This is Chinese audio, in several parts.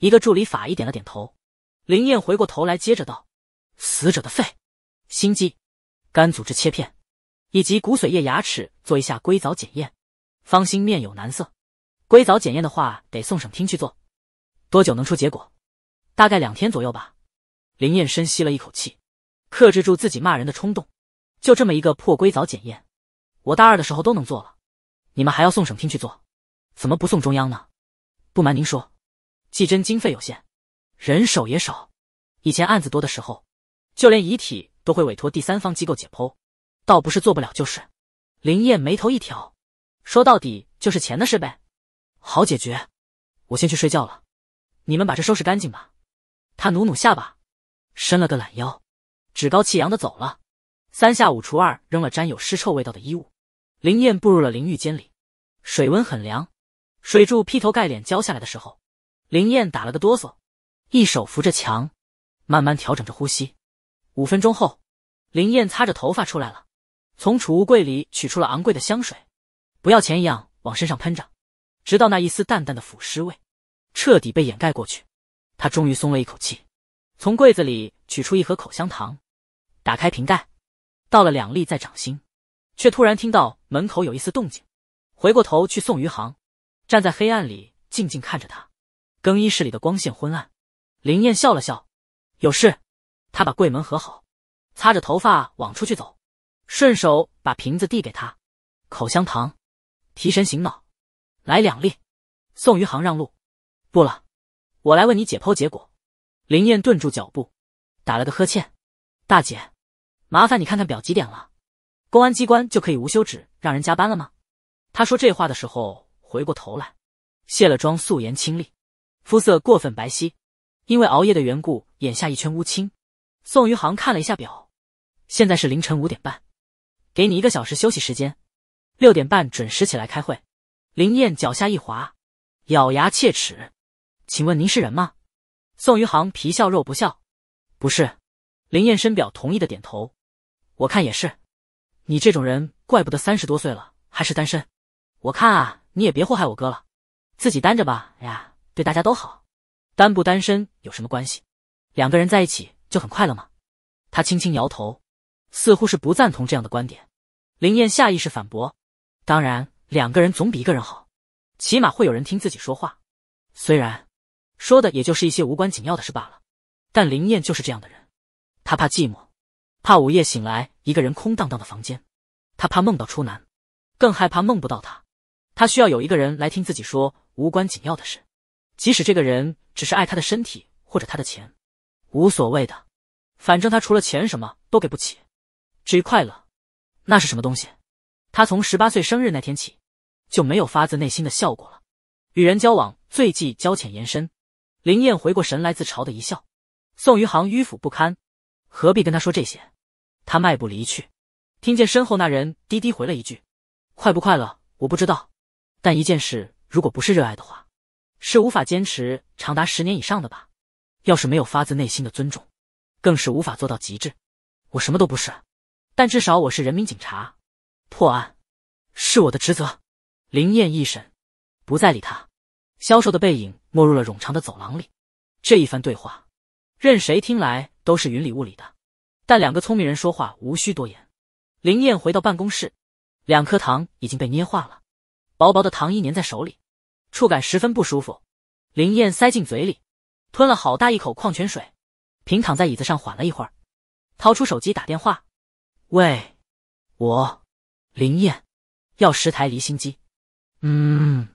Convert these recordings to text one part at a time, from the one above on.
一个助理法医点了点头，林燕回过头来接着道：“死者的肺、心肌、肝组织切片，以及骨髓液、牙齿做一下硅藻检验。”方心面有难色：“硅藻检验的话，得送省厅去做，多久能出结果？大概两天左右吧。”林燕深吸了一口气，克制住自己骂人的冲动：“就这么一个破硅藻检验，我大二的时候都能做了，你们还要送省厅去做，怎么不送中央呢？不瞒您说。”技侦经费有限，人手也少。以前案子多的时候，就连遗体都会委托第三方机构解剖，倒不是做不了，就是。林燕眉头一挑，说：“到底就是钱的事呗，好解决。我先去睡觉了，你们把这收拾干净吧。”他努努下巴，伸了个懒腰，趾高气扬的走了。三下五除二扔了沾有尸臭味道的衣物，林燕步入了淋浴间里，水温很凉，水柱劈头盖脸浇下来的时候。林燕打了个哆嗦，一手扶着墙，慢慢调整着呼吸。五分钟后，林燕擦着头发出来了，从储物柜里取出了昂贵的香水，不要钱一样往身上喷着，直到那一丝淡淡的腐尸味彻底被掩盖过去，她终于松了一口气。从柜子里取出一盒口香糖，打开瓶盖，倒了两粒在掌心，却突然听到门口有一丝动静，回过头去，宋余杭站在黑暗里静静看着他。更衣室里的光线昏暗，林燕笑了笑，有事。她把柜门合好，擦着头发往出去走，顺手把瓶子递给她，口香糖，提神醒脑，来两粒。宋余杭让路，不了，我来问你解剖结果。林燕顿住脚步，打了个呵欠，大姐，麻烦你看看表几点了？公安机关就可以无休止让人加班了吗？他说这话的时候回过头来，卸了妆，素颜清丽。肤色过分白皙，因为熬夜的缘故，眼下一圈乌青。宋余杭看了一下表，现在是凌晨五点半，给你一个小时休息时间，六点半准时起来开会。林燕脚下一滑，咬牙切齿：“请问您是人吗？”宋余杭皮笑肉不笑：“不是。”林燕深表同意的点头：“我看也是，你这种人，怪不得三十多岁了还是单身。我看啊，你也别祸害我哥了，自己单着吧呀。”对大家都好，单不单身有什么关系？两个人在一起就很快乐吗？他轻轻摇头，似乎是不赞同这样的观点。林燕下意识反驳：“当然，两个人总比一个人好，起码会有人听自己说话。虽然说的也就是一些无关紧要的事罢了。”但林燕就是这样的人，他怕寂寞，怕午夜醒来一个人空荡荡的房间，他怕梦到初南，更害怕梦不到他。他需要有一个人来听自己说无关紧要的事。即使这个人只是爱他的身体或者他的钱，无所谓的，反正他除了钱什么都给不起。至于快乐，那是什么东西？他从十八岁生日那天起就没有发自内心的笑过了。与人交往最忌交浅言深。林燕回过神来，自嘲的一笑。宋余杭迂腐不堪，何必跟他说这些？他迈步离去，听见身后那人低低回了一句：“快不快乐我不知道，但一件事如果不是热爱的话。”是无法坚持长达十年以上的吧？要是没有发自内心的尊重，更是无法做到极致。我什么都不是，但至少我是人民警察，破案是我的职责。林燕一审，不再理他，消瘦的背影没入了冗长的走廊里。这一番对话，任谁听来都是云里雾里的。但两个聪明人说话无需多言。林燕回到办公室，两颗糖已经被捏化了，薄薄的糖衣粘在手里。触感十分不舒服，林燕塞进嘴里，吞了好大一口矿泉水，平躺在椅子上缓了一会儿，掏出手机打电话：“喂，我，林燕，要十台离心机，嗯，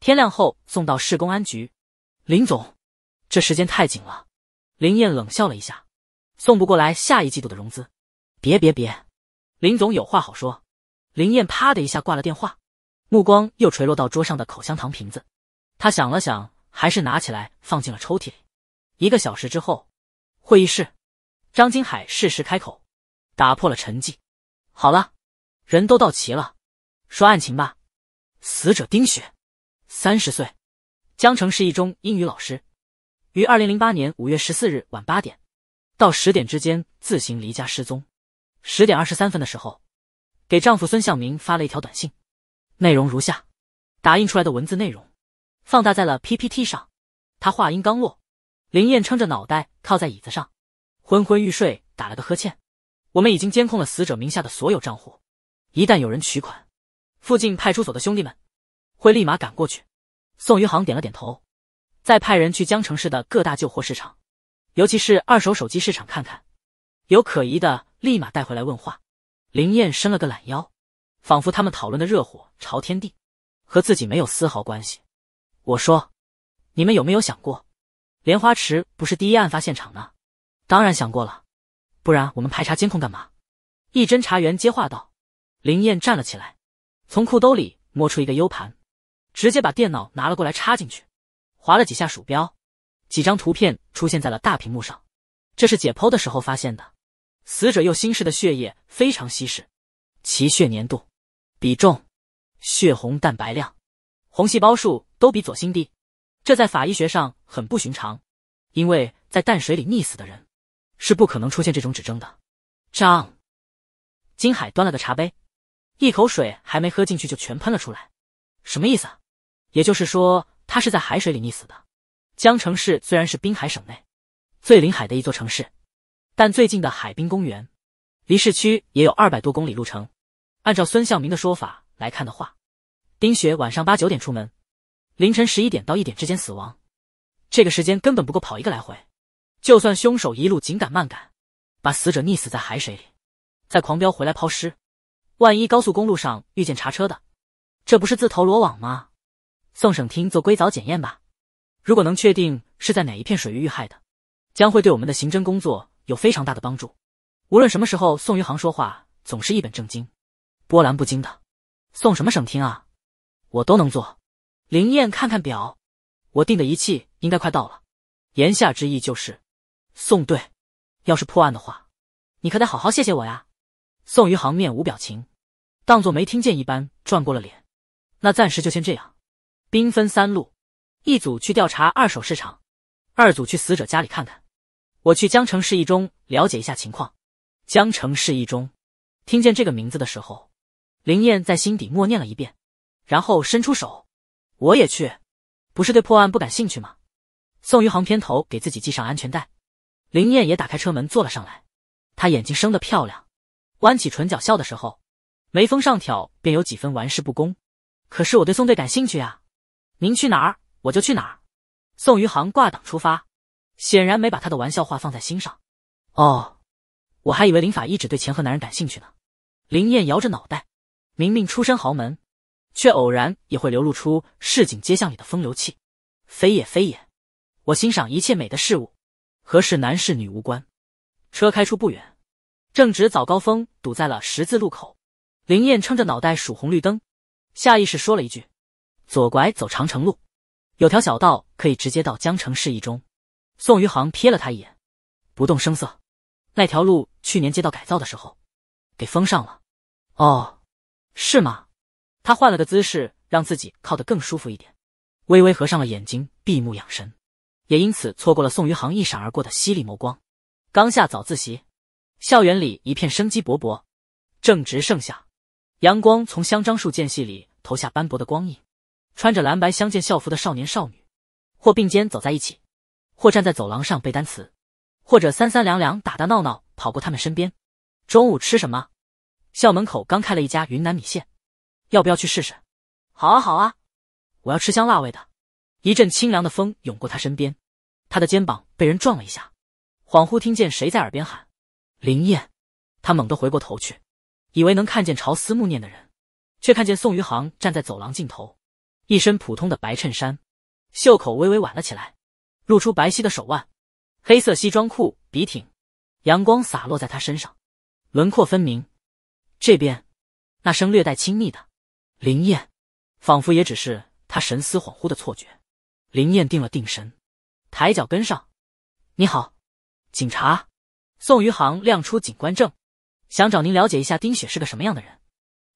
天亮后送到市公安局。”林总，这时间太紧了。林燕冷笑了一下：“送不过来，下一季度的融资。”别别别，林总有话好说。林燕啪的一下挂了电话。目光又垂落到桌上的口香糖瓶子，他想了想，还是拿起来放进了抽屉里。一个小时之后，会议室，张金海适时开口，打破了沉寂。好了，人都到齐了，说案情吧。死者丁雪，三十岁，江城市一中英语老师，于二零零八年五月十四日晚八点到十点之间自行离家失踪。十点二十三分的时候，给丈夫孙向明发了一条短信。内容如下，打印出来的文字内容，放大在了 PPT 上。他话音刚落，林燕撑着脑袋靠在椅子上，昏昏欲睡，打了个呵欠。我们已经监控了死者名下的所有账户，一旦有人取款，附近派出所的兄弟们会立马赶过去。宋余杭点了点头，再派人去江城市的各大旧货市场，尤其是二手手机市场看看，有可疑的立马带回来问话。林燕伸了个懒腰。仿佛他们讨论的热火朝天地，和自己没有丝毫关系。我说：“你们有没有想过，莲花池不是第一案发现场呢？”当然想过了，不然我们排查监控干嘛？一侦查员接话道。林燕站了起来，从裤兜里摸出一个 U 盘，直接把电脑拿了过来插进去，划了几下鼠标，几张图片出现在了大屏幕上。这是解剖的时候发现的，死者右心室的血液非常稀释，其血粘度。比重、血红蛋白量、红细胞数都比左心低，这在法医学上很不寻常，因为在淡水里溺死的人是不可能出现这种指征的。张金海端了个茶杯，一口水还没喝进去就全喷了出来，什么意思？也就是说，他是在海水里溺死的。江城市虽然是滨海省内最临海的一座城市，但最近的海滨公园离市区也有二百多公里路程。按照孙向明的说法来看的话，丁雪晚上八九点出门，凌晨十一点到一点之间死亡，这个时间根本不够跑一个来回。就算凶手一路紧赶慢赶，把死者溺死在海水里，在狂飙回来抛尸，万一高速公路上遇见查车的，这不是自投罗网吗？送省厅做硅藻检验吧，如果能确定是在哪一片水域遇害的，将会对我们的刑侦工作有非常大的帮助。无论什么时候，宋余杭说话总是一本正经。波澜不惊的，送什么省厅啊？我都能做。林燕看看表，我订的仪器应该快到了。言下之意就是，宋队，要是破案的话，你可得好好谢谢我呀。宋余杭面无表情，当作没听见一般，转过了脸。那暂时就先这样，兵分三路，一组去调查二手市场，二组去死者家里看看，我去江城市一中了解一下情况。江城市一中，听见这个名字的时候。林燕在心底默念了一遍，然后伸出手：“我也去。”不是对破案不感兴趣吗？宋余杭偏头给自己系上安全带，林燕也打开车门坐了上来。她眼睛生得漂亮，弯起唇角笑的时候，眉峰上挑，便有几分玩世不恭。可是我对宋队感兴趣啊！您去哪儿，我就去哪儿。宋余杭挂档出发，显然没把他的玩笑话放在心上。哦，我还以为林法医只对钱和男人感兴趣呢。林燕摇着脑袋。明明出身豪门，却偶然也会流露出市井街巷里的风流气。非也非也，我欣赏一切美的事物，和是男是女无关。车开出不远，正值早高峰，堵在了十字路口。林燕撑着脑袋数红绿灯，下意识说了一句：“左拐走长城路，有条小道可以直接到江城市一中。”宋余杭瞥了他一眼，不动声色。那条路去年街道改造的时候给封上了。哦。是吗？他换了个姿势，让自己靠得更舒服一点，微微合上了眼睛，闭目养神，也因此错过了宋余杭一闪而过的犀利眸光。刚下早自习，校园里一片生机勃勃，正值盛夏，阳光从香樟树间隙里投下斑驳的光影，穿着蓝白相间校服的少年少女，或并肩走在一起，或站在走廊上背单词，或者三三两两打打闹闹跑过他们身边。中午吃什么？校门口刚开了一家云南米线，要不要去试试？好啊，好啊，我要吃香辣味的。一阵清凉的风涌过他身边，他的肩膀被人撞了一下，恍惚听见谁在耳边喊：“林燕。”他猛地回过头去，以为能看见朝思暮念的人，却看见宋余杭站在走廊尽头，一身普通的白衬衫，袖口微微挽了起来，露出白皙的手腕，黑色西装裤笔挺，阳光洒落在他身上，轮廓分明。这边，那声略带亲密的，林燕，仿佛也只是他神思恍惚的错觉。林燕定了定神，抬脚跟上。你好，警察。宋余杭亮出警官证，想找您了解一下丁雪是个什么样的人。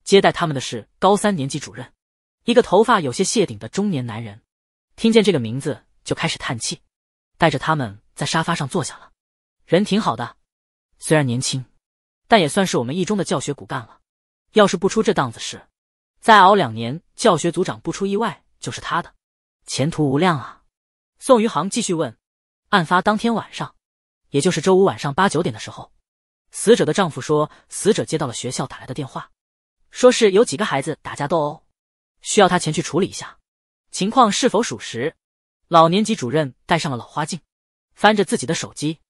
接待他们的是高三年级主任，一个头发有些谢顶的中年男人，听见这个名字就开始叹气，带着他们在沙发上坐下了。人挺好的，虽然年轻。但也算是我们一中的教学骨干了。要是不出这档子事，再熬两年，教学组长不出意外就是他的，前途无量啊！宋余杭继续问：“案发当天晚上，也就是周五晚上八九点的时候，死者的丈夫说，死者接到了学校打来的电话，说是有几个孩子打架斗殴，需要他前去处理一下。情况是否属实？”老年级主任戴上了老花镜，翻着自己的手机，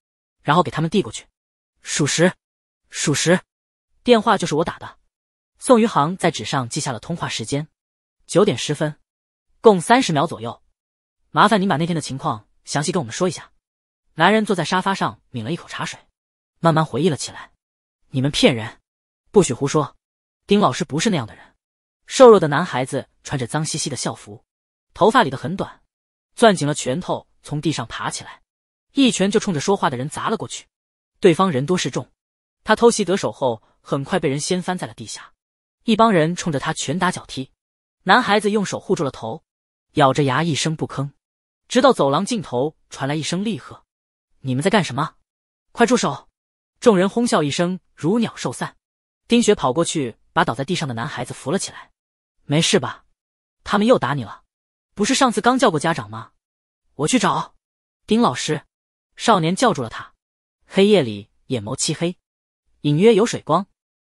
然后给他们递过去：“属实。”属实，电话就是我打的。宋余杭在纸上记下了通话时间，九点十分，共三十秒左右。麻烦您把那天的情况详细跟我们说一下。男人坐在沙发上抿了一口茶水，慢慢回忆了起来。你们骗人，不许胡说！丁老师不是那样的人。瘦弱的男孩子穿着脏兮兮的校服，头发理得很短，攥紧了拳头从地上爬起来，一拳就冲着说话的人砸了过去。对方人多势众。他偷袭得手后，很快被人掀翻在了地下。一帮人冲着他拳打脚踢，男孩子用手护住了头，咬着牙一声不吭。直到走廊尽头传来一声厉喝：“你们在干什么？快住手！”众人哄笑一声，如鸟兽散。丁雪跑过去把倒在地上的男孩子扶了起来：“没事吧？他们又打你了？不是上次刚叫过家长吗？我去找丁老师。”少年叫住了他，黑夜里眼眸漆黑。隐约有水光，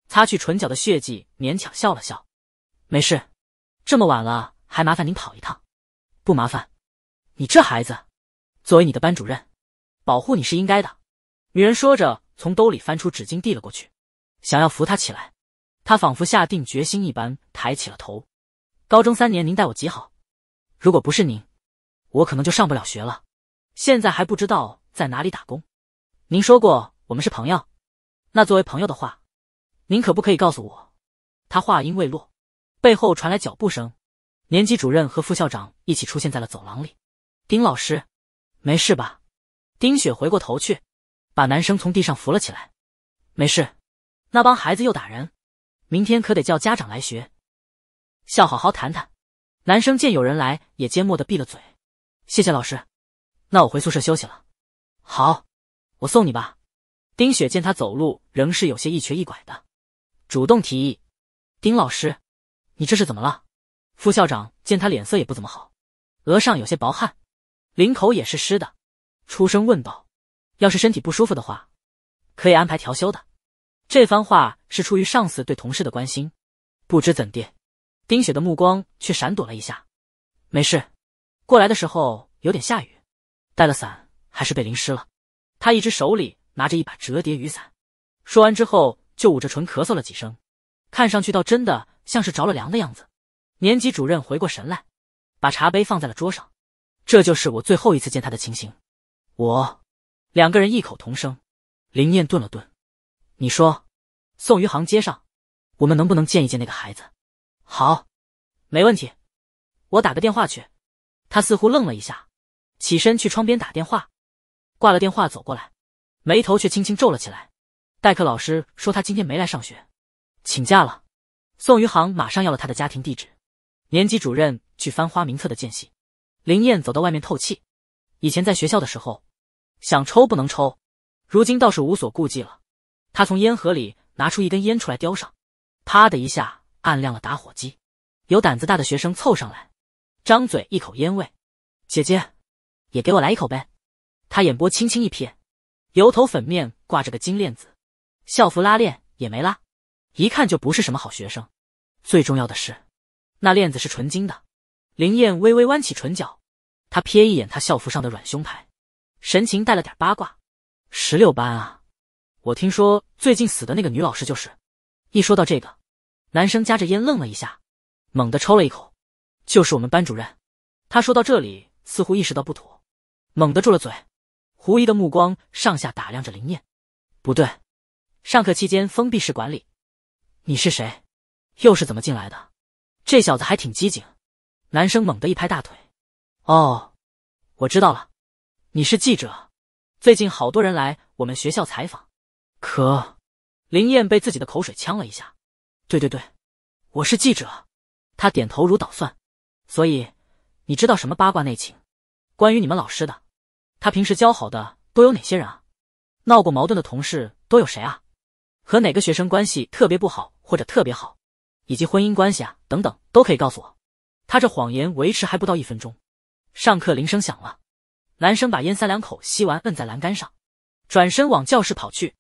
擦去唇角的血迹，勉强笑了笑。没事，这么晚了还麻烦您跑一趟，不麻烦。你这孩子，作为你的班主任，保护你是应该的。女人说着，从兜里翻出纸巾递了过去，想要扶他起来。他仿佛下定决心一般抬起了头。高中三年，您待我极好，如果不是您，我可能就上不了学了。现在还不知道在哪里打工。您说过，我们是朋友。那作为朋友的话，您可不可以告诉我？他话音未落，背后传来脚步声，年级主任和副校长一起出现在了走廊里。丁老师，没事吧？丁雪回过头去，把男生从地上扶了起来。没事，那帮孩子又打人，明天可得叫家长来学校好好谈谈。男生见有人来，也缄默的闭了嘴。谢谢老师，那我回宿舍休息了。好，我送你吧。丁雪见他走路仍是有些一瘸一拐的，主动提议：“丁老师，你这是怎么了？”副校长见他脸色也不怎么好，额上有些薄汗，领口也是湿的，出声问道：“要是身体不舒服的话，可以安排调休的。”这番话是出于上司对同事的关心。不知怎地，丁雪的目光却闪躲了一下。“没事，过来的时候有点下雨，带了伞还是被淋湿了。”他一只手里。拿着一把折叠雨伞，说完之后就捂着唇咳嗽了几声，看上去倒真的像是着了凉的样子。年级主任回过神来，把茶杯放在了桌上。这就是我最后一次见他的情形。我，两个人异口同声。林念顿了顿，你说，宋余杭接上，我们能不能见一见那个孩子？好，没问题，我打个电话去。他似乎愣了一下，起身去窗边打电话，挂了电话走过来。眉头却轻轻皱了起来。代课老师说他今天没来上学，请假了。宋余杭马上要了他的家庭地址。年级主任去翻花名册的间隙，林燕走到外面透气。以前在学校的时候，想抽不能抽，如今倒是无所顾忌了。他从烟盒里拿出一根烟出来叼上，啪的一下按亮了打火机。有胆子大的学生凑上来，张嘴一口烟味。姐姐，也给我来一口呗。他眼波轻轻一瞥。油头粉面挂着个金链子，校服拉链也没拉，一看就不是什么好学生。最重要的是，那链子是纯金的。林燕微微弯起唇角，她瞥一眼他校服上的软胸牌，神情带了点八卦。十六班啊，我听说最近死的那个女老师就是。一说到这个，男生夹着烟愣了一下，猛地抽了一口。就是我们班主任。他说到这里，似乎意识到不妥，猛地住了嘴。狐疑的目光上下打量着林燕，不对，上课期间封闭式管理，你是谁？又是怎么进来的？这小子还挺机警。男生猛地一拍大腿，哦，我知道了，你是记者，最近好多人来我们学校采访。可林燕被自己的口水呛了一下。对对对，我是记者。他点头如捣蒜。所以你知道什么八卦内情？关于你们老师的？他平时交好的都有哪些人啊？闹过矛盾的同事都有谁啊？和哪个学生关系特别不好或者特别好？以及婚姻关系啊等等都可以告诉我。他这谎言维持还不到一分钟，上课铃声响了，男生把烟三两口吸完，摁在栏杆上，转身往教室跑去。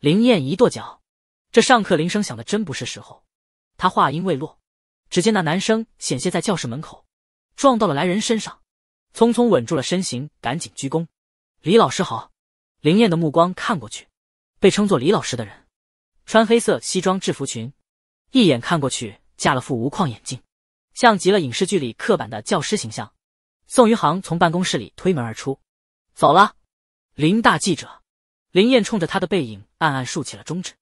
林燕一跺脚，这上课铃声响的真不是时候。他话音未落，只见那男生险些在教室门口撞到了来人身上。匆匆稳住了身形，赶紧鞠躬：“李老师好。”林燕的目光看过去，被称作李老师的人，穿黑色西装制服裙，一眼看过去架了副无框眼镜，像极了影视剧里刻板的教师形象。宋余杭从办公室里推门而出，走了。林大记者林燕冲着他的背影暗暗竖起了中指。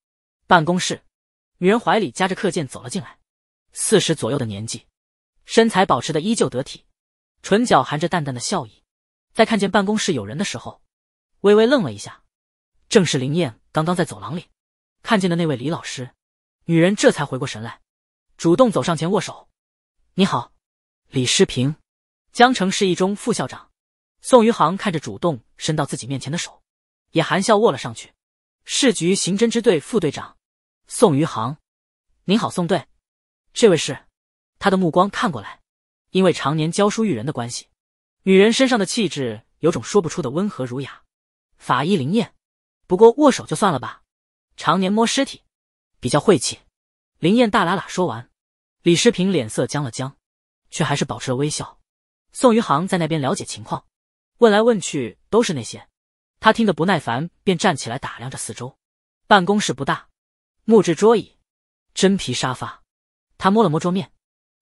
办公室，女人怀里夹着课件走了进来，四十左右的年纪，身材保持的依旧得体。唇角含着淡淡的笑意，在看见办公室有人的时候，微微愣了一下，正是林燕刚刚在走廊里看见的那位李老师。女人这才回过神来，主动走上前握手：“你好，李世平，江城市一中副校长。”宋余杭看着主动伸到自己面前的手，也含笑握了上去：“市局刑侦支队副队长，宋余杭，您好，宋队。这位是……”他的目光看过来。因为常年教书育人的关系，女人身上的气质有种说不出的温和儒雅。法医林燕，不过握手就算了吧，常年摸尸体，比较晦气。林燕大喇喇说完，李世平脸色僵了僵，却还是保持了微笑。宋余杭在那边了解情况，问来问去都是那些，他听得不耐烦，便站起来打量着四周。办公室不大，木质桌椅，真皮沙发。他摸了摸桌面，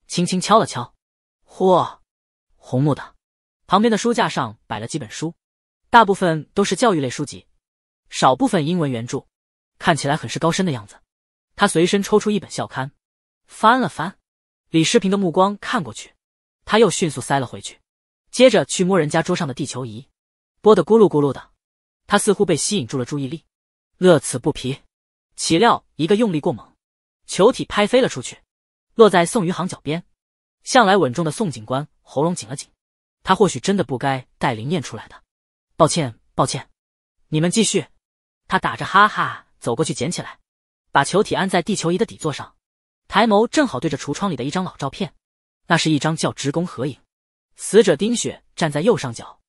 轻轻敲了敲。嚯，红木的，旁边的书架上摆了几本书，大部分都是教育类书籍，少部分英文原著，看起来很是高深的样子。他随身抽出一本校刊，翻了翻，李世平的目光看过去，他又迅速塞了回去，接着去摸人家桌上的地球仪，拨得咕噜咕噜的，他似乎被吸引住了注意力，乐此不疲。岂料一个用力过猛，球体拍飞了出去，落在宋于航脚边。向来稳重的宋警官喉咙紧了紧，他或许真的不该带林燕出来的。抱歉，抱歉，你们继续。他打着哈哈走过去捡起来，把球体安在地球仪的底座上，抬眸正好对着橱窗里的一张老照片。那是一张教职工合影，死者丁雪站在右上角，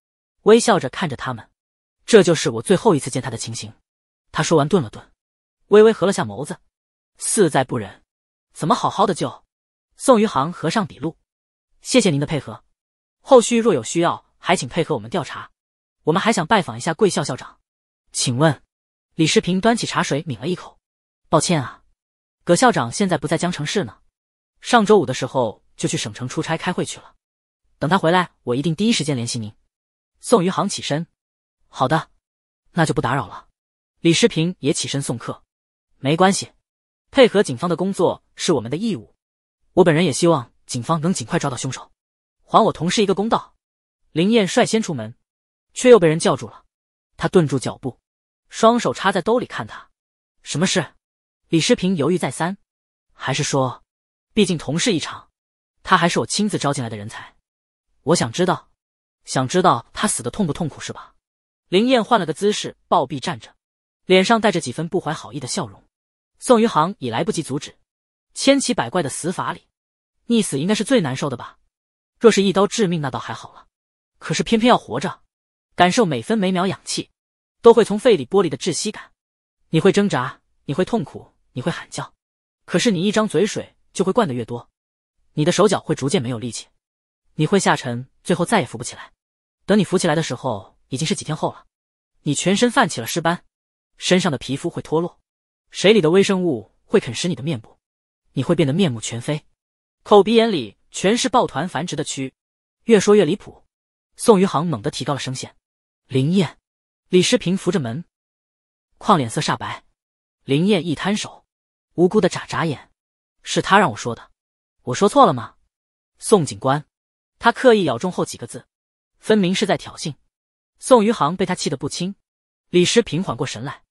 微笑着看着他们。这就是我最后一次见他的情形。他说完顿了顿，微微合了下眸子，似在不忍。怎么好好的就？宋余杭合上笔录，谢谢您的配合。后续若有需要，还请配合我们调查。我们还想拜访一下贵校校长，请问？李世平端起茶水抿了一口。抱歉啊，葛校长现在不在江城市呢，上周五的时候就去省城出差开会去了。等他回来，我一定第一时间联系您。宋余杭起身，好的，那就不打扰了。李世平也起身送客。没关系，配合警方的工作是我们的义务。我本人也希望警方能尽快抓到凶手，还我同事一个公道。林燕率先出门，却又被人叫住了。他顿住脚步，双手插在兜里，看他什么事。李世平犹豫再三，还是说，毕竟同事一场，他还是我亲自招进来的人才。我想知道，想知道他死的痛不痛苦是吧？林燕换了个姿势，暴毙站着，脸上带着几分不怀好意的笑容。宋余杭已来不及阻止。千奇百怪的死法里，溺死应该是最难受的吧？若是一刀致命，那倒还好了。可是偏偏要活着，感受每分每秒氧气都会从肺里剥离的窒息感，你会挣扎，你会痛苦，你会喊叫。可是你一张嘴，水就会灌得越多，你的手脚会逐渐没有力气，你会下沉，最后再也浮不起来。等你浮起来的时候，已经是几天后了。你全身泛起了尸斑，身上的皮肤会脱落，水里的微生物会啃食你的面部。你会变得面目全非，口鼻眼里全是抱团繁殖的蛆，越说越离谱。宋余杭猛地提高了声线。林燕，李诗平扶着门，况脸色煞白。林燕一摊手，无辜的眨眨眼，是他让我说的，我说错了吗？宋警官，他刻意咬中后几个字，分明是在挑衅。宋余杭被他气得不轻。李诗平缓过神来，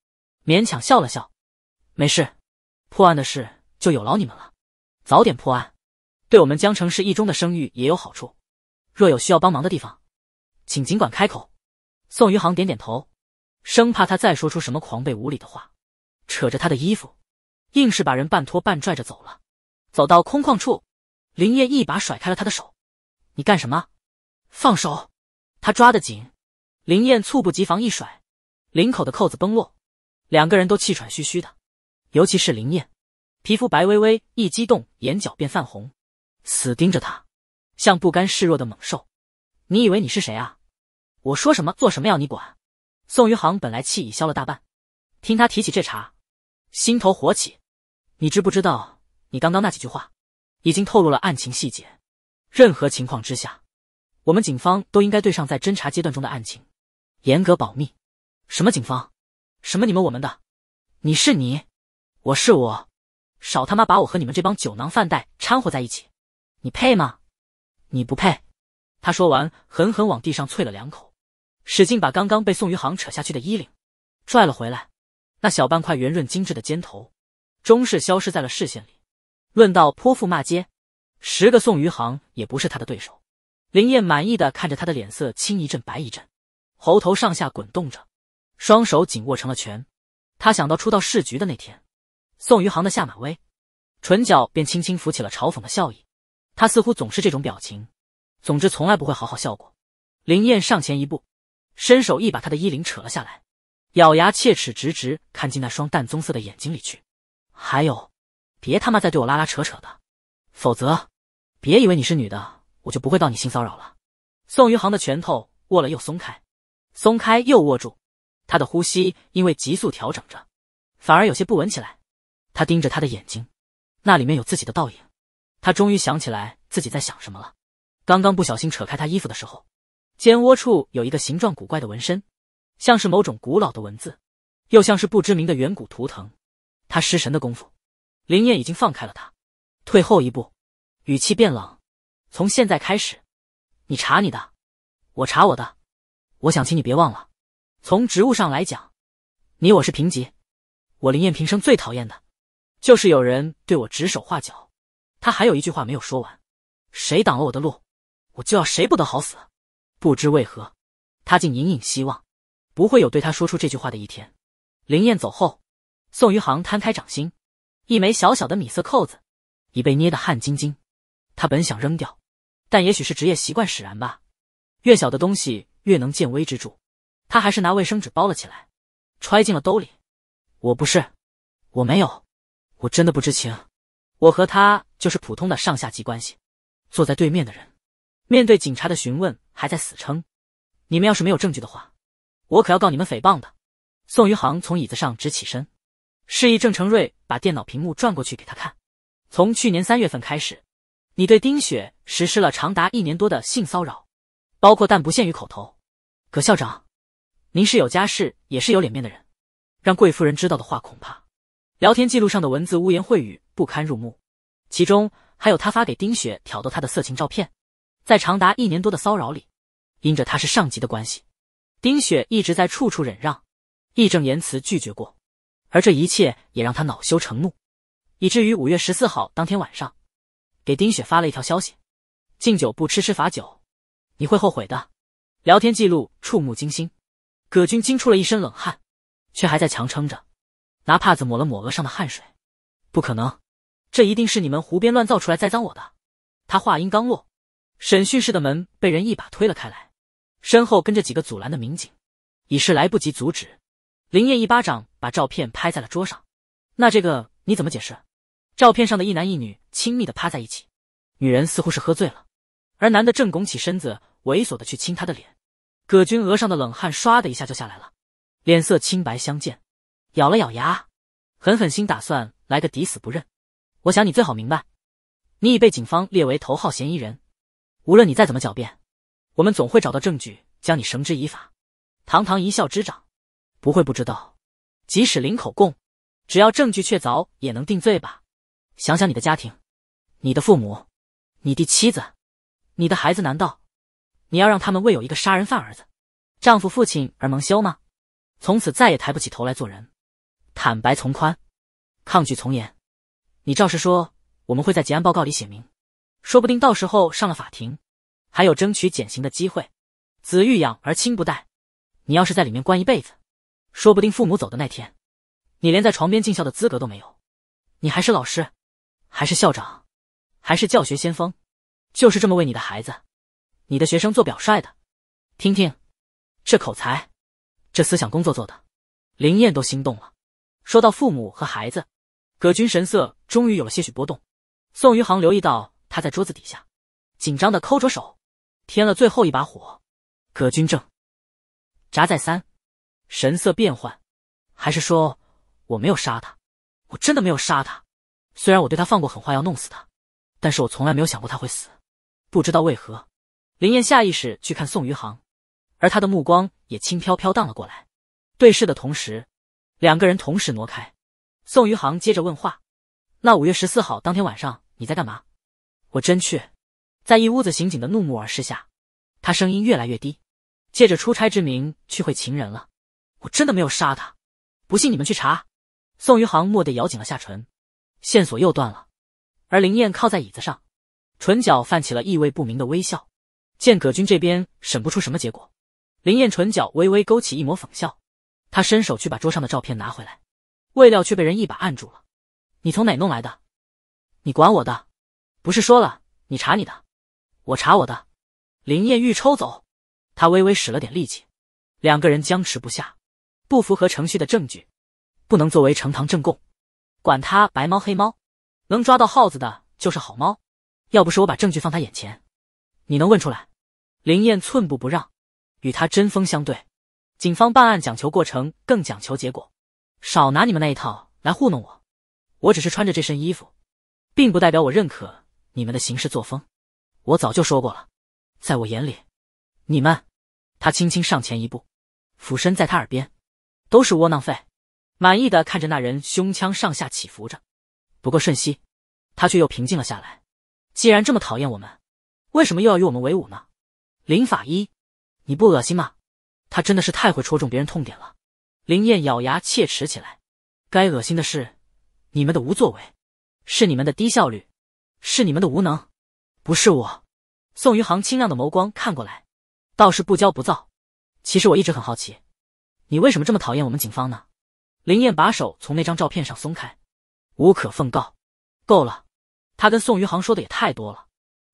勉强笑了笑，没事，破案的事。就有劳你们了，早点破案，对我们江城市一中的声誉也有好处。若有需要帮忙的地方，请尽管开口。宋余杭点点头，生怕他再说出什么狂悖无理的话，扯着他的衣服，硬是把人半拖半拽着走了。走到空旷处，林燕一把甩开了他的手：“你干什么？放手！”他抓得紧，林燕猝不及防一甩，领口的扣子崩落，两个人都气喘吁吁的，尤其是林燕。皮肤白微微一激动，眼角便泛红，死盯着他，像不甘示弱的猛兽。你以为你是谁啊？我说什么做什么要你管？宋余杭本来气已消了大半，听他提起这茬，心头火起。你知不知道，你刚刚那几句话，已经透露了案情细节。任何情况之下，我们警方都应该对上在侦查阶段中的案情严格保密。什么警方？什么你们我们的？你是你，我是我。少他妈把我和你们这帮酒囊饭袋掺和在一起，你配吗？你不配。他说完，狠狠往地上啐了两口，使劲把刚刚被宋余杭扯下去的衣领拽了回来，那小半块圆润精致的肩头终是消失在了视线里。论到泼妇骂街，十个宋余杭也不是他的对手。林燕满意的看着他的脸色青一阵白一阵，喉头上下滚动着，双手紧握成了拳。他想到初到市局的那天。宋余杭的下马威，唇角便轻轻浮起了嘲讽的笑意。他似乎总是这种表情，总之从来不会好好笑过。林燕上前一步，伸手一把他的衣领扯了下来，咬牙切齿，直直看进那双淡棕色的眼睛里去。还有，别他妈再对我拉拉扯扯的，否则，别以为你是女的，我就不会到你性骚扰了。宋余杭的拳头握了又松开，松开又握住，他的呼吸因为急速调整着，反而有些不稳起来。他盯着他的眼睛，那里面有自己的倒影。他终于想起来自己在想什么了。刚刚不小心扯开他衣服的时候，肩窝处有一个形状古怪的纹身，像是某种古老的文字，又像是不知名的远古图腾。他失神的功夫，林燕已经放开了他，退后一步，语气变冷：“从现在开始，你查你的，我查我的。我想请你别忘了，从职务上来讲，你我是平级。我林燕平生最讨厌的。”就是有人对我指手画脚，他还有一句话没有说完，谁挡了我的路，我就要谁不得好死。不知为何，他竟隐隐希望，不会有对他说出这句话的一天。林燕走后，宋余杭摊开掌心，一枚小小的米色扣子，已被捏得汗津津。他本想扔掉，但也许是职业习惯使然吧，越小的东西越能见微知著，他还是拿卫生纸包了起来，揣进了兜里。我不是，我没有。我真的不知情，我和他就是普通的上下级关系。坐在对面的人面对警察的询问还在死撑，你们要是没有证据的话，我可要告你们诽谤的。宋余杭从椅子上直起身，示意郑成瑞把电脑屏幕转过去给他看。从去年三月份开始，你对丁雪实施了长达一年多的性骚扰，包括但不限于口头。葛校长，您是有家室也是有脸面的人，让贵夫人知道的话，恐怕。聊天记录上的文字污言秽语不堪入目，其中还有他发给丁雪挑逗他的色情照片。在长达一年多的骚扰里，因着他是上级的关系，丁雪一直在处处忍让，义正言辞拒绝过。而这一切也让他恼羞成怒，以至于五月十四号当天晚上，给丁雪发了一条消息：“敬酒不吃吃罚酒，你会后悔的。”聊天记录触目惊心，葛军惊出了一身冷汗，却还在强撑着。拿帕子抹了抹额上的汗水，不可能，这一定是你们胡编乱造出来栽赃我的。他话音刚落，审讯室的门被人一把推了开来，身后跟着几个阻拦的民警，已是来不及阻止。林燕一巴掌把照片拍在了桌上，那这个你怎么解释？照片上的一男一女亲密的趴在一起，女人似乎是喝醉了，而男的正拱起身子，猥琐的去亲她的脸。葛军额上的冷汗唰的一下就下来了，脸色青白相间。咬了咬牙，狠狠心，打算来个抵死不认。我想你最好明白，你已被警方列为头号嫌疑人。无论你再怎么狡辩，我们总会找到证据将你绳之以法。堂堂一校之长，不会不知道。即使零口供，只要证据确凿，也能定罪吧？想想你的家庭，你的父母，你的妻子，你的孩子，难道你要让他们为有一个杀人犯儿子、丈夫、父亲而蒙羞吗？从此再也抬不起头来做人。坦白从宽，抗拒从严。你照实说，我们会在结案报告里写明，说不定到时候上了法庭，还有争取减刑的机会。子欲养而亲不待，你要是在里面关一辈子，说不定父母走的那天，你连在床边尽孝的资格都没有。你还是老师，还是校长，还是教学先锋，就是这么为你的孩子、你的学生做表率的。听听，这口才，这思想工作做的，林燕都心动了。说到父母和孩子，葛军神色终于有了些许波动。宋余杭留意到他在桌子底下，紧张的抠着手，添了最后一把火。葛军正闸再三，神色变幻，还是说我没有杀他，我真的没有杀他。虽然我对他放过狠话要弄死他，但是我从来没有想过他会死。不知道为何，林燕下意识去看宋余杭，而他的目光也轻飘飘荡了过来，对视的同时。两个人同时挪开，宋余杭接着问话：“那五月十四号当天晚上你在干嘛？”“我真去，在一屋子刑警的怒目而视下，他声音越来越低，借着出差之名去会情人了。我真的没有杀他，不信你们去查。”宋余杭蓦地咬紧了下唇，线索又断了。而林燕靠在椅子上，唇角泛起了意味不明的微笑。见葛军这边审不出什么结果，林燕唇角微微勾起一抹讽笑。他伸手去把桌上的照片拿回来，未料却被人一把按住了。你从哪弄来的？你管我的？不是说了，你查你的，我查我的。林燕欲抽走，他微微使了点力气，两个人僵持不下。不符合程序的证据，不能作为呈堂证供。管他白猫黑猫，能抓到耗子的就是好猫。要不是我把证据放他眼前，你能问出来？林燕寸步不让，与他针锋相对。警方办案讲求过程，更讲求结果。少拿你们那一套来糊弄我。我只是穿着这身衣服，并不代表我认可你们的行事作风。我早就说过了，在我眼里，你们……他轻轻上前一步，俯身在他耳边，都是窝囊废。满意的看着那人胸腔上下起伏着，不过瞬息，他却又平静了下来。既然这么讨厌我们，为什么又要与我们为伍呢？林法医，你不恶心吗？他真的是太会戳中别人痛点了，林燕咬牙切齿起来。该恶心的是你们的无作为，是你们的低效率，是你们的无能，不是我。宋余杭清亮的眸光看过来，倒是不骄不躁。其实我一直很好奇，你为什么这么讨厌我们警方呢？林燕把手从那张照片上松开，无可奉告。够了，他跟宋余杭说的也太多了。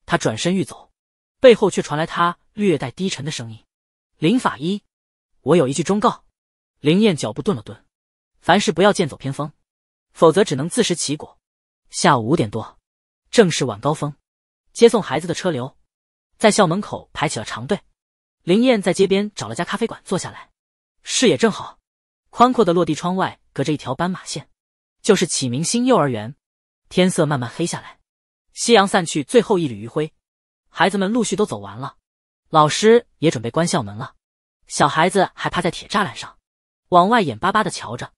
他转身欲走，背后却传来他略带低沉的声音。林法医，我有一句忠告。林燕脚步顿了顿，凡事不要剑走偏锋，否则只能自食其果。下午五点多，正是晚高峰，接送孩子的车流，在校门口排起了长队。林燕在街边找了家咖啡馆坐下来，视野正好，宽阔的落地窗外隔着一条斑马线，就是启明星幼儿园。天色慢慢黑下来，夕阳散去最后一缕余晖，孩子们陆续都走完了。老师也准备关校门了，小孩子还趴在铁栅栏上，往外眼巴巴的瞧着。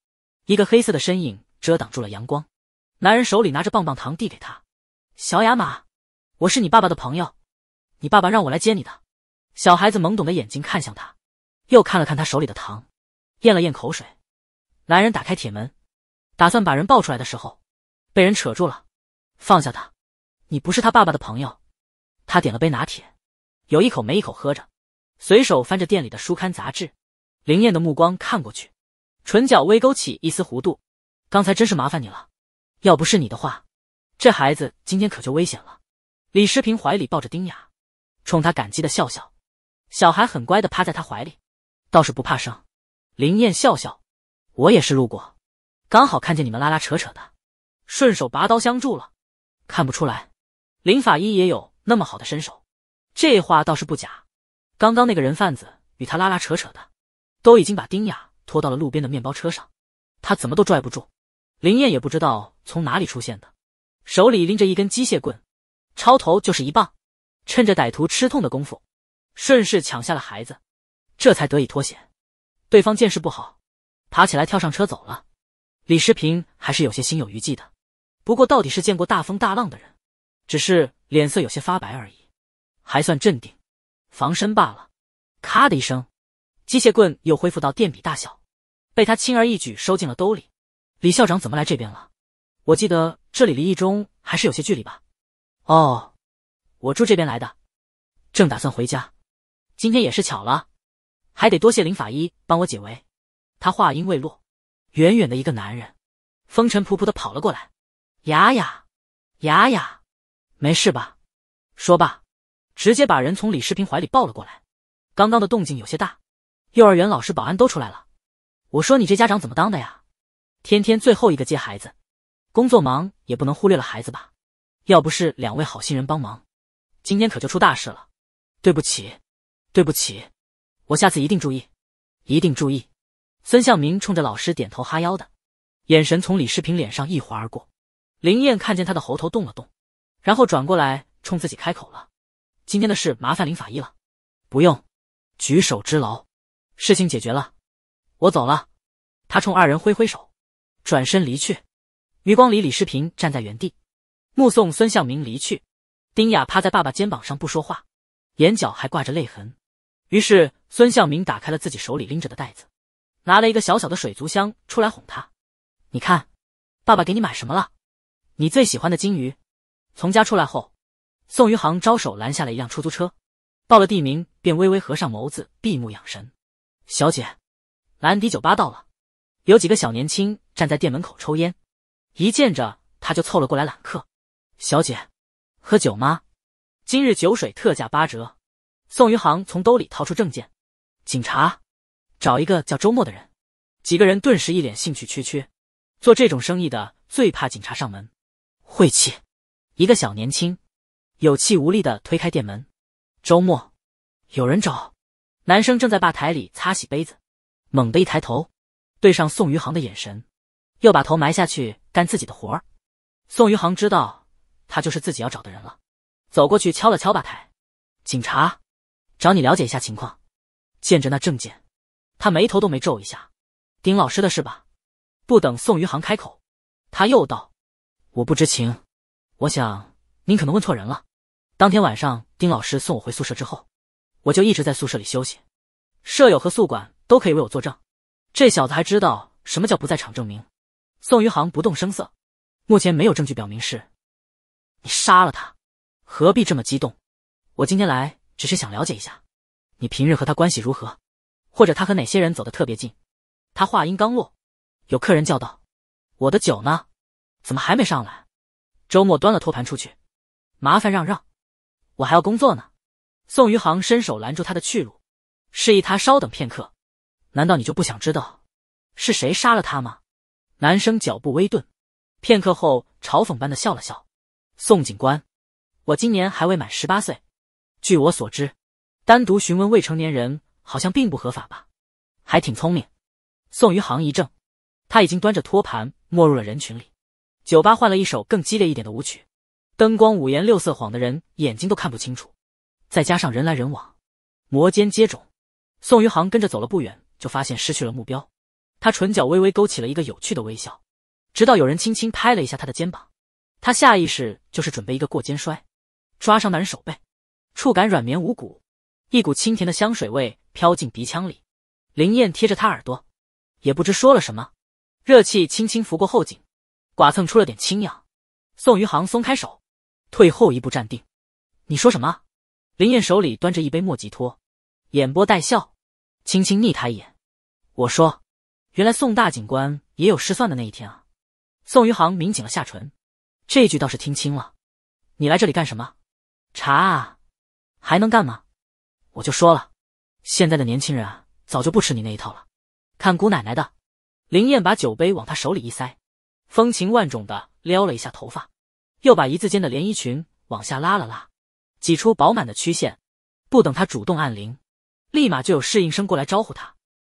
一个黑色的身影遮挡住了阳光，男人手里拿着棒棒糖递给他，小雅马，我是你爸爸的朋友，你爸爸让我来接你的。小孩子懵懂的眼睛看向他，又看了看他手里的糖，咽了咽口水。男人打开铁门，打算把人抱出来的时候，被人扯住了，放下他，你不是他爸爸的朋友。他点了杯拿铁。有一口没一口喝着，随手翻着店里的书刊杂志，林燕的目光看过去，唇角微勾起一丝弧度。刚才真是麻烦你了，要不是你的话，这孩子今天可就危险了。李世平怀里抱着丁雅，冲他感激的笑笑。小孩很乖的趴在他怀里，倒是不怕生。林燕笑笑，我也是路过，刚好看见你们拉拉扯扯的，顺手拔刀相助了。看不出来，林法医也有那么好的身手。这话倒是不假，刚刚那个人贩子与他拉拉扯扯的，都已经把丁雅拖到了路边的面包车上，他怎么都拽不住。林燕也不知道从哪里出现的，手里拎着一根机械棍，抄头就是一棒，趁着歹徒吃痛的功夫，顺势抢下了孩子，这才得以脱险。对方见势不好，爬起来跳上车走了。李世平还是有些心有余悸的，不过到底是见过大风大浪的人，只是脸色有些发白而已。还算镇定，防身罢了。咔的一声，机械棍又恢复到电笔大小，被他轻而易举收进了兜里。李校长怎么来这边了？我记得这里离一中还是有些距离吧？哦，我住这边来的，正打算回家。今天也是巧了，还得多谢林法医帮我解围。他话音未落，远远的一个男人风尘仆仆的跑了过来。雅雅，雅雅，没事吧？说吧。直接把人从李世平怀里抱了过来。刚刚的动静有些大，幼儿园老师、保安都出来了。我说你这家长怎么当的呀？天天最后一个接孩子，工作忙也不能忽略了孩子吧？要不是两位好心人帮忙，今天可就出大事了。对不起，对不起，我下次一定注意，一定注意。孙向明冲着老师点头哈腰的，眼神从李世平脸上一划而过。林燕看见他的喉头动了动，然后转过来冲自己开口了。今天的事麻烦林法医了，不用，举手之劳，事情解决了，我走了。他冲二人挥挥手，转身离去。余光里，李世平站在原地，目送孙向明离去。丁雅趴在爸爸肩膀上不说话，眼角还挂着泪痕。于是孙向明打开了自己手里拎着的袋子，拿了一个小小的水族箱出来哄他：“你看，爸爸给你买什么了？你最喜欢的金鱼。从家出来后。”宋余杭招手拦下了一辆出租车，报了地名，便微微合上眸子，闭目养神。小姐，兰迪酒吧到了，有几个小年轻站在店门口抽烟，一见着他就凑了过来揽客。小姐，喝酒吗？今日酒水特价八折。宋余杭从兜里掏出证件，警察，找一个叫周末的人。几个人顿时一脸兴趣缺缺。做这种生意的最怕警察上门，晦气。一个小年轻。有气无力的推开店门，周末，有人找。男生正在吧台里擦洗杯子，猛地一抬头，对上宋余杭的眼神，又把头埋下去干自己的活儿。宋余杭知道他就是自己要找的人了，走过去敲了敲吧台：“警察，找你了解一下情况。”见着那证件，他眉头都没皱一下。“丁老师的事吧？”不等宋余杭开口，他又道：“我不知情，我想您可能问错人了。”当天晚上，丁老师送我回宿舍之后，我就一直在宿舍里休息。舍友和宿管都可以为我作证。这小子还知道什么叫不在场证明。宋余杭不动声色，目前没有证据表明是你杀了他，何必这么激动？我今天来只是想了解一下，你平日和他关系如何，或者他和哪些人走得特别近。他话音刚落，有客人叫道：“我的酒呢？怎么还没上来？”周末端了托盘出去，麻烦让让。我还要工作呢，宋余杭伸手拦住他的去路，示意他稍等片刻。难道你就不想知道是谁杀了他吗？男生脚步微顿，片刻后嘲讽般的笑了笑。宋警官，我今年还未满十八岁，据我所知，单独询问未成年人好像并不合法吧？还挺聪明。宋余杭一怔，他已经端着托盘没入了人群里。酒吧换了一首更激烈一点的舞曲。灯光五颜六色，晃的人眼睛都看不清楚。再加上人来人往，摩肩接踵，宋余杭跟着走了不远，就发现失去了目标。他唇角微微勾起了一个有趣的微笑。直到有人轻轻拍了一下他的肩膀，他下意识就是准备一个过肩摔，抓上那人手背，触感软绵无骨，一股清甜的香水味飘进鼻腔里。林燕贴着他耳朵，也不知说了什么，热气轻轻拂过后颈，剐蹭出了点清痒。宋余杭松开手。退后一步站定，你说什么？林燕手里端着一杯莫吉托，眼波带笑，轻轻睨他一眼。我说，原来宋大警官也有失算的那一天啊！宋余杭抿紧了下唇，这句倒是听清了。你来这里干什么？查啊，还能干吗？我就说了，现在的年轻人啊，早就不吃你那一套了。看姑奶奶的，林燕把酒杯往他手里一塞，风情万种的撩了一下头发。又把一字肩的连衣裙往下拉了拉，挤出饱满的曲线。不等他主动按铃，立马就有侍应生过来招呼他：“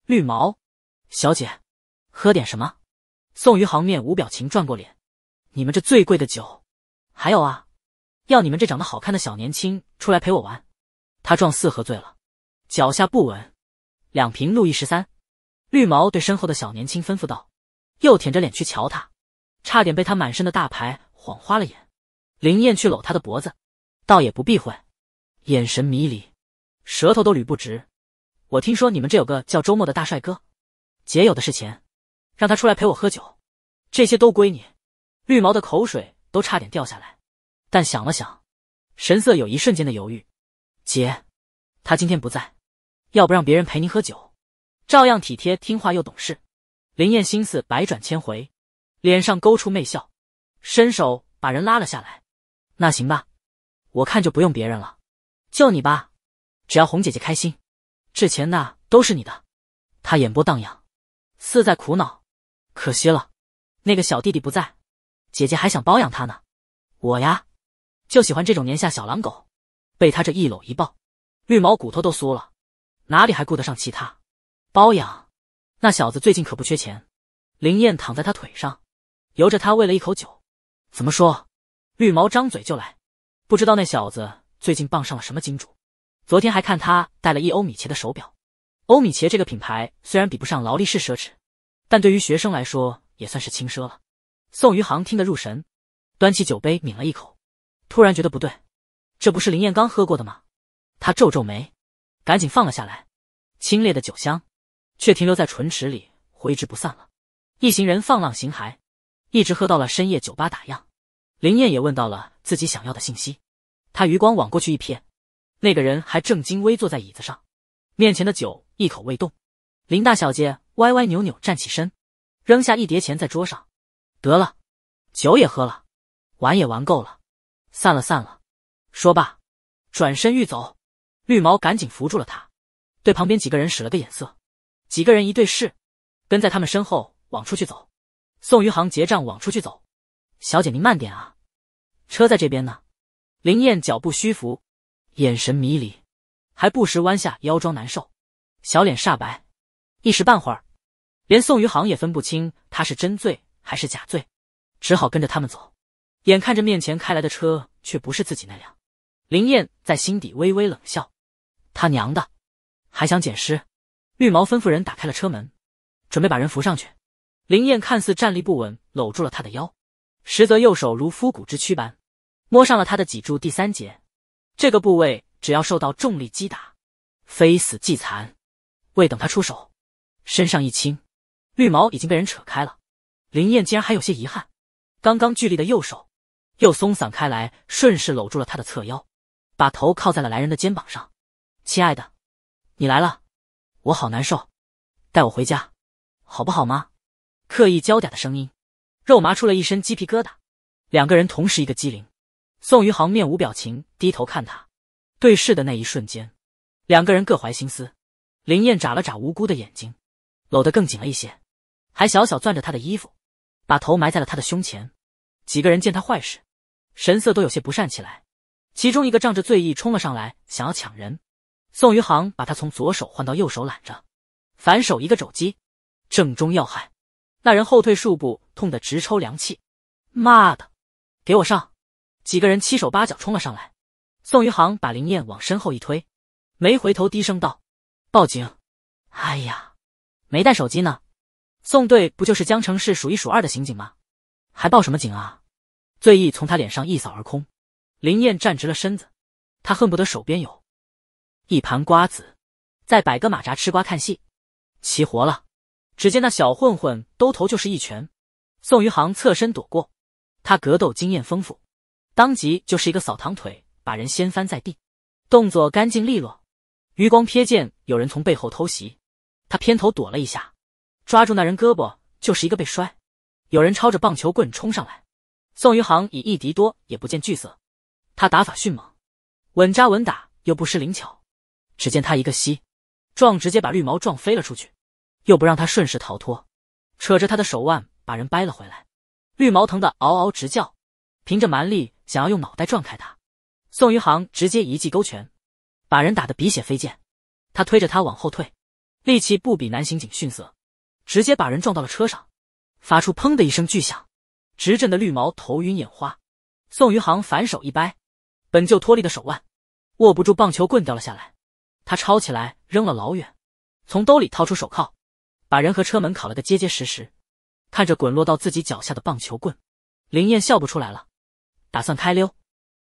绿毛，小姐，喝点什么？”宋余杭面无表情转过脸：“你们这最贵的酒，还有啊，要你们这长得好看的小年轻出来陪我玩。”他撞似喝醉了，脚下不稳，两瓶路易十三。绿毛对身后的小年轻吩咐道，又舔着脸去瞧他，差点被他满身的大牌。晃花了眼，林燕去搂他的脖子，倒也不避讳，眼神迷离，舌头都捋不直。我听说你们这有个叫周末的大帅哥，姐有的是钱，让他出来陪我喝酒，这些都归你。绿毛的口水都差点掉下来，但想了想，神色有一瞬间的犹豫。姐，他今天不在，要不让别人陪您喝酒，照样体贴听话又懂事。林燕心思百转千回，脸上勾出媚笑。伸手把人拉了下来，那行吧，我看就不用别人了，就你吧，只要哄姐姐开心，这钱呐都是你的。他眼波荡漾，似在苦恼。可惜了，那个小弟弟不在，姐姐还想包养他呢。我呀，就喜欢这种年下小狼狗，被他这一搂一抱，绿毛骨头都酥了，哪里还顾得上其他？包养？那小子最近可不缺钱。林燕躺在他腿上，由着他喂了一口酒。怎么说，绿毛张嘴就来，不知道那小子最近傍上了什么金主，昨天还看他戴了一欧米茄的手表，欧米茄这个品牌虽然比不上劳力士奢侈，但对于学生来说也算是轻奢了。宋余杭听得入神，端起酒杯抿了一口，突然觉得不对，这不是林燕刚喝过的吗？他皱皱眉，赶紧放了下来，清冽的酒香，却停留在唇齿里挥之不散了。一行人放浪形骸。一直喝到了深夜，酒吧打烊，林燕也问到了自己想要的信息。他余光往过去一瞥，那个人还正襟危坐在椅子上，面前的酒一口未动。林大小姐歪歪扭扭站起身，扔下一叠钱在桌上，得了，酒也喝了，玩也玩够了，散了散了。说罢，转身欲走，绿毛赶紧扶住了他，对旁边几个人使了个眼色，几个人一对视，跟在他们身后往出去走。宋余杭结账往出去走，小姐您慢点啊，车在这边呢。林燕脚步虚浮，眼神迷离，还不时弯下腰装难受，小脸煞白，一时半会儿，连宋余杭也分不清他是真醉还是假醉，只好跟着他们走。眼看着面前开来的车却不是自己那辆，林燕在心底微微冷笑：他娘的，还想捡尸？绿毛吩咐人打开了车门，准备把人扶上去。林燕看似站立不稳，搂住了他的腰，实则右手如枯骨之躯般，摸上了他的脊柱第三节。这个部位只要受到重力击打，非死即残。未等他出手，身上一轻，绿毛已经被人扯开了。林燕竟然还有些遗憾，刚刚巨力的右手又松散开来，顺势搂住了他的侧腰，把头靠在了来人的肩膀上。“亲爱的，你来了，我好难受，带我回家，好不好吗？”刻意娇嗲的声音，肉麻出了一身鸡皮疙瘩。两个人同时一个机灵，宋余杭面无表情，低头看他，对视的那一瞬间，两个人各怀心思。林燕眨了眨无辜的眼睛，搂得更紧了一些，还小小攥着他的衣服，把头埋在了他的胸前。几个人见他坏事，神色都有些不善起来。其中一个仗着醉意冲了上来，想要抢人，宋余杭把他从左手换到右手揽着，反手一个肘击，正中要害。那人后退数步，痛得直抽凉气。妈的，给我上！几个人七手八脚冲了上来。宋余杭把林燕往身后一推，没回头，低声道：“报警。”哎呀，没带手机呢。宋队不就是江城市数一数二的刑警吗？还报什么警啊？醉意从他脸上一扫而空。林燕站直了身子，他恨不得手边有一盘瓜子，在摆个马扎吃瓜看戏。齐活了。只见那小混混兜头就是一拳，宋余杭侧身躲过，他格斗经验丰富，当即就是一个扫堂腿，把人掀翻在地，动作干净利落。余光瞥见有人从背后偷袭，他偏头躲了一下，抓住那人胳膊就是一个背摔。有人抄着棒球棍冲上来，宋余杭以一敌多也不见惧色，他打法迅猛，稳扎稳打又不失灵巧。只见他一个膝撞直接把绿毛撞飞了出去。又不让他顺势逃脱，扯着他的手腕把人掰了回来。绿毛疼得嗷嗷直叫，凭着蛮力想要用脑袋撞开他。宋余杭直接一记勾拳，把人打得鼻血飞溅。他推着他往后退，力气不比男刑警逊色，直接把人撞到了车上，发出砰的一声巨响，直震得绿毛头晕眼花。宋余杭反手一掰，本就脱力的手腕握不住棒球棍掉了下来。他抄起来扔了老远，从兜里掏出手铐。把人和车门烤了个结结实实，看着滚落到自己脚下的棒球棍，林燕笑不出来了，打算开溜。